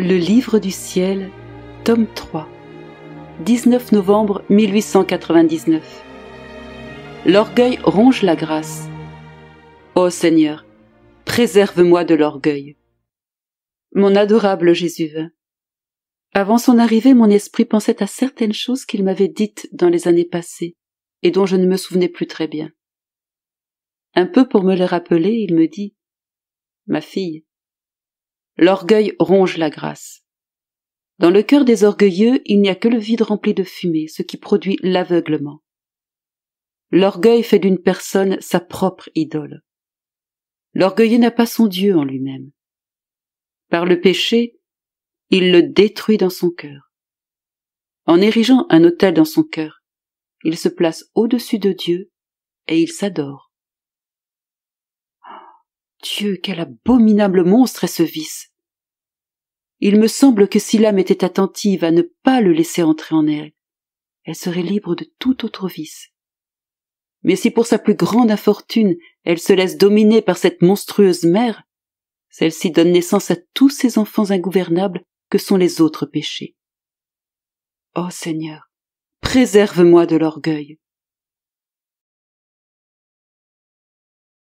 Le Livre du Ciel, tome 3, 19 novembre 1899. L'orgueil ronge la grâce. Ô Seigneur, préserve-moi de l'orgueil. Mon adorable Jésus vint. Avant son arrivée, mon esprit pensait à certaines choses qu'il m'avait dites dans les années passées et dont je ne me souvenais plus très bien. Un peu pour me les rappeler, il me dit Ma fille, L'orgueil ronge la grâce. Dans le cœur des orgueilleux, il n'y a que le vide rempli de fumée, ce qui produit l'aveuglement. L'orgueil fait d'une personne sa propre idole. L'orgueilleux n'a pas son Dieu en lui-même. Par le péché, il le détruit dans son cœur. En érigeant un autel dans son cœur, il se place au-dessus de Dieu et il s'adore. Oh, Dieu, quel abominable monstre est ce vice. Il me semble que si l'âme était attentive à ne pas le laisser entrer en elle, elle serait libre de tout autre vice. Mais si pour sa plus grande infortune elle se laisse dominer par cette monstrueuse mère, celle-ci donne naissance à tous ces enfants ingouvernables que sont les autres péchés. Ô oh Seigneur, préserve-moi de l'orgueil.